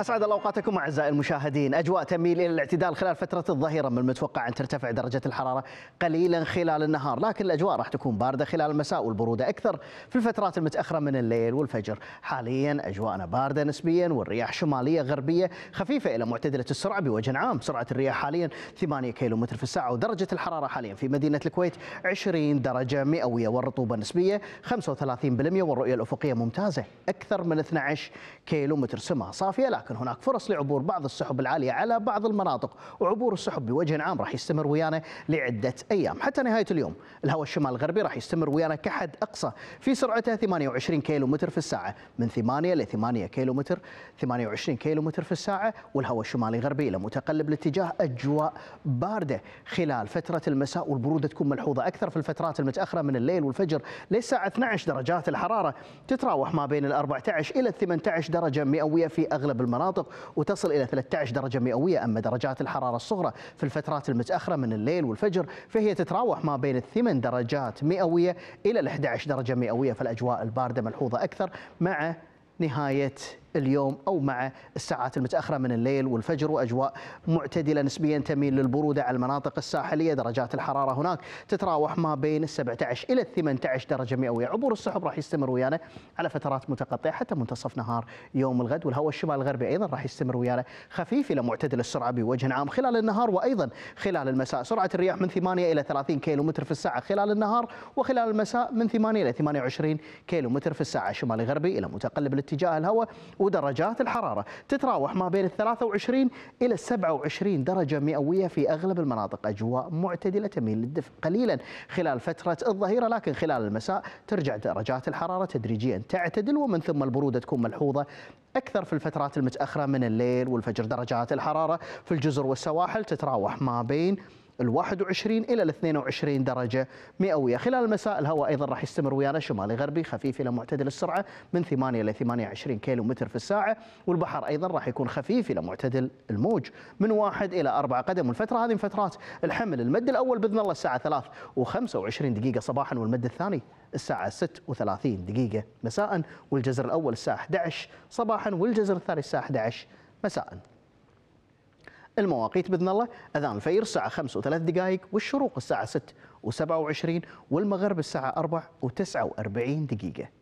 أسعد الله أوقاتكم أعزائي المشاهدين أجواء تميل إلى الاعتدال خلال فترة الظهيرة من المتوقع أن ترتفع درجة الحرارة قليلا خلال النهار لكن الأجواء راح تكون باردة خلال المساء والبرودة أكثر في الفترات المتأخرة من الليل والفجر حاليا أجواءنا باردة نسبيا والرياح شمالية غربية خفيفة إلى معتدلة السرعة بوجه عام سرعة الرياح حاليا 8 كيلومتر في الساعة ودرجة الحرارة حاليا في مدينة الكويت 20 درجة مئوية والرطوبة النسبية 35% والرؤية الأفقية ممتازة أكثر من 12 كيلومتر سما صافية لكن ولكن هناك فرص لعبور بعض السحب العالية على بعض المناطق وعبور السحب بوجه عام راح يستمر ويانا لعدة أيام حتى نهاية اليوم الهواء الشمال الغربي راح يستمر ويانا كحد أقصى في سرعته 28 كيلو متر في الساعة من 8 ل 8 كيلو متر 28 كيلو متر في الساعة والهواء الشمالي الغربي إلى متقلب الاتجاه أجواء باردة خلال فترة المساء والبرودة تكون ملحوظة أكثر في الفترات المتأخرة من الليل والفجر للساعة 12 درجات الحرارة تتراوح ما بين ال 14 إلى 18 درجة مئوية في أغلب المناطق المناطق وتصل إلى 13 درجة مئوية أما درجات الحرارة الصغرى في الفترات المتأخرة من الليل والفجر فهي تتراوح ما بين 8 درجات مئوية إلى 11 درجة مئوية فالأجواء الباردة ملحوظة أكثر مع نهاية اليوم أو مع الساعات المتأخرة من الليل والفجر وأجواء معتدلة نسبيا تميل للبرودة على المناطق الساحلية درجات الحرارة هناك تتراوح ما بين 17 إلى 18 درجة مئوية عبور السحب راح يستمر ويانا على فترات متقطعة حتى منتصف نهار يوم الغد والهواء الشمال الغربي أيضا راح يستمر ويانا خفيف إلى معتدل السرعة بوجه عام خلال النهار وأيضا خلال المساء سرعة الرياح من 8 إلى 30 متر في الساعة خلال النهار وخلال المساء من 8 إلى 28 متر في الساعة شمال غربي إلى متقلب الاتجاه الهواء ودرجات الحرارة تتراوح ما بين 23 إلى 27 درجة مئوية في أغلب المناطق أجواء معتدلة تميل للدفء قليلا خلال فترة الظهيرة لكن خلال المساء ترجع درجات الحرارة تدريجيا تعتدل ومن ثم البرودة تكون ملحوظة أكثر في الفترات المتأخرة من الليل والفجر درجات الحرارة في الجزر والسواحل تتراوح ما بين ال 21 إلى ال 22 درجة مئوية خلال المساء الهواء أيضا راح يستمر ويانا شمالي غربي خفيف إلى معتدل السرعة من 8 إلى 28 كيلو متر في الساعة والبحر أيضا راح يكون خفيف إلى معتدل الموج من 1 إلى 4 قدم والفترة هذه من فترات الحمل المد الأول بإذن الله الساعة 3 و25 دقيقة صباحا والمد الثاني الساعة 36 دقيقة مساء والجزر الأول الساعة 11 صباحا والجزر الثاني الساعة 11 مساء المواقيت باذن الله اذان الفير الساعه 5 و3 دقائق والشروق الساعه 6 و27 والمغرب الساعه 4 و49 دقيقه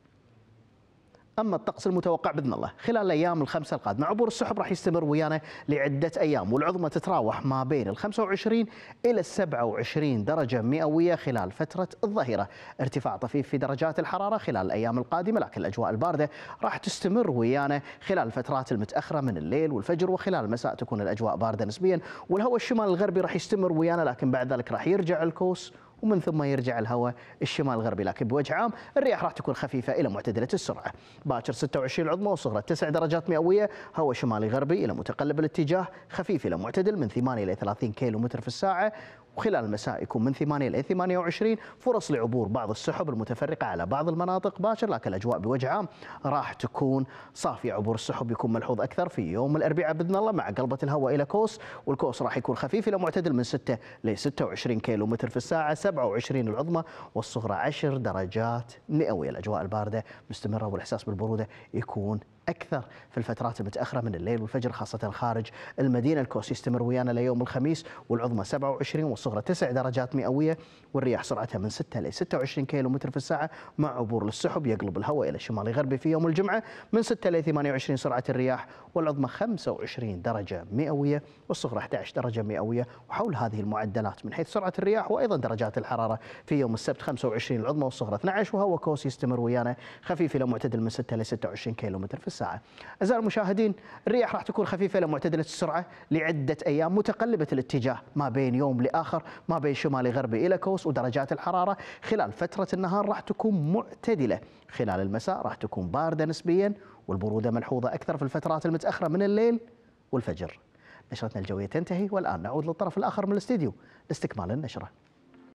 اما الطقس المتوقع باذن الله خلال الايام الخمسه القادمه عبور السحب راح يستمر ويانا لعده ايام والعظمى تتراوح ما بين ال 25 الى ال 27 درجه مئويه خلال فتره الظهيره، ارتفاع طفيف في درجات الحراره خلال الايام القادمه لكن الاجواء البارده راح تستمر ويانا خلال الفترات المتاخره من الليل والفجر وخلال المساء تكون الاجواء بارده نسبيا والهواء الشمال الغربي راح يستمر ويانا لكن بعد ذلك راح يرجع الكوس ومن ثم يرجع الهواء الشمال الغربي لكن بوجه عام الرياح راح تكون خفيفة إلى معتدلة السرعة باكر 26 العظمى وصغرى 9 درجات مئوية هواء شمالي غربي إلى متقلب الاتجاه خفيف إلى معتدل من 8 إلى 30 كيلو متر في الساعة وخلال المساء يكون من 8 إلى 28 فرص لعبور بعض السحب المتفرقة على بعض المناطق باشر لكن الأجواء بوجه عام راح تكون صافية عبور السحب يكون ملحوظ أكثر في يوم الأربعاء بإذن الله مع قلبة الهواء إلى كوس والكوس راح يكون خفيف إلى معتدل من 6 ل 26 كيلو متر في الساعة 27 العظمى والصغرى 10 درجات مئوية الأجواء الباردة مستمرة والإحساس بالبرودة يكون اكثر في الفترات المتاخره من الليل والفجر خاصه خارج المدينه الكوس يستمر ويانا ليوم الخميس والعظمى 27 والصغرى الصغرى 9 درجات مئوية والرياح سرعتها من 6 إلى 26 كيلو متر في الساعة مع عبور للسحب يقلب الهواء إلى الشمال الغربي في يوم الجمعة من 6 إلى 28 سرعة الرياح والعظمى 25 درجة مئوية والصغرى 11 درجة مئوية وحول هذه المعدلات من حيث سرعة الرياح وأيضا درجات الحرارة في يوم السبت 25 العظمى والصغرى 12 وهواء كوس يستمر ويانا خفيف إلى معتدل من 6 إلى 26 كيلو متر في الساعة أعزائي المشاهدين الرياح راح تكون خفيفة إلى معتدلة السرعة لعدة أيام متقلبة الاتجاه ما بين يوم لآخر آخر ما بين شمال غربي إلى كوس ودرجات الحرارة خلال فترة النهار راح تكون معتدلة خلال المساء راح تكون باردة نسبيا والبرودة ملحوظة أكثر في الفترات المتأخرة من الليل والفجر نشرتنا الجوية تنتهي والآن نعود للطرف الآخر من الاستديو لاستكمال النشرة